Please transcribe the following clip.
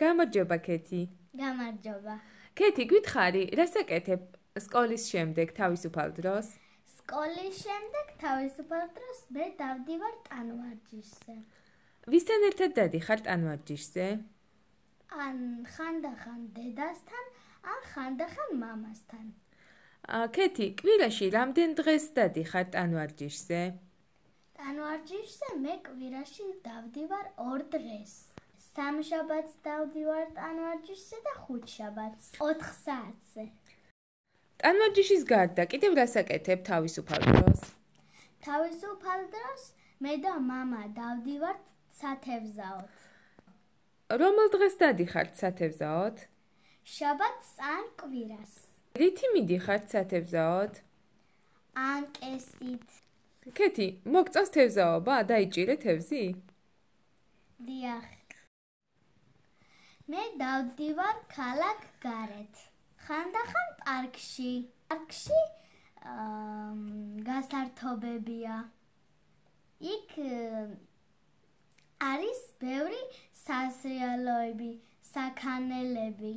გამარჯობა ქეთი გამარჯობა ქეთი გითხარი რას აკეთებ სკოლის შემდეგ თავისუფალ დროს სკოლის შემდეგ თავისუფალ დროს მე დავდივარ ტანვარჯიშზე ვისთან ერთად დადიხარ ტანვარჯიშზე ან ხანდახან დედასთან ან ხანდახან მამასთან ქეთი კვირაში რამდენ დღეს დადიხარ ტანვარჯიშზე ანუ არჯიშზე მე კვირაში დავდივარ 2 დღეს. სამშაბათს დავდივარ ტანვარჯიშზე და ხუთშაბათს 4 საათზე. ტანვარჯიშის გარდა კიდევ გასაკეთებ თავისუფალ დროს? თავისუფალ დროს მე და мама დავდივართ სათევზაოთ. რომელ დღეს დადიხართ სათევზაოთ? შაბათს ან კვირას. რითი მიდიხართ სათევზაოთ? ანკესით. კეთი, მოგწონს თევზაობა? დაიჭირე თევზი? დიახ. მე დავდივარ ქალაქ გარეთ ხანდახან პარკში პარკში გასართობებია იქ არის ბევრი სასრიალოები საქანელები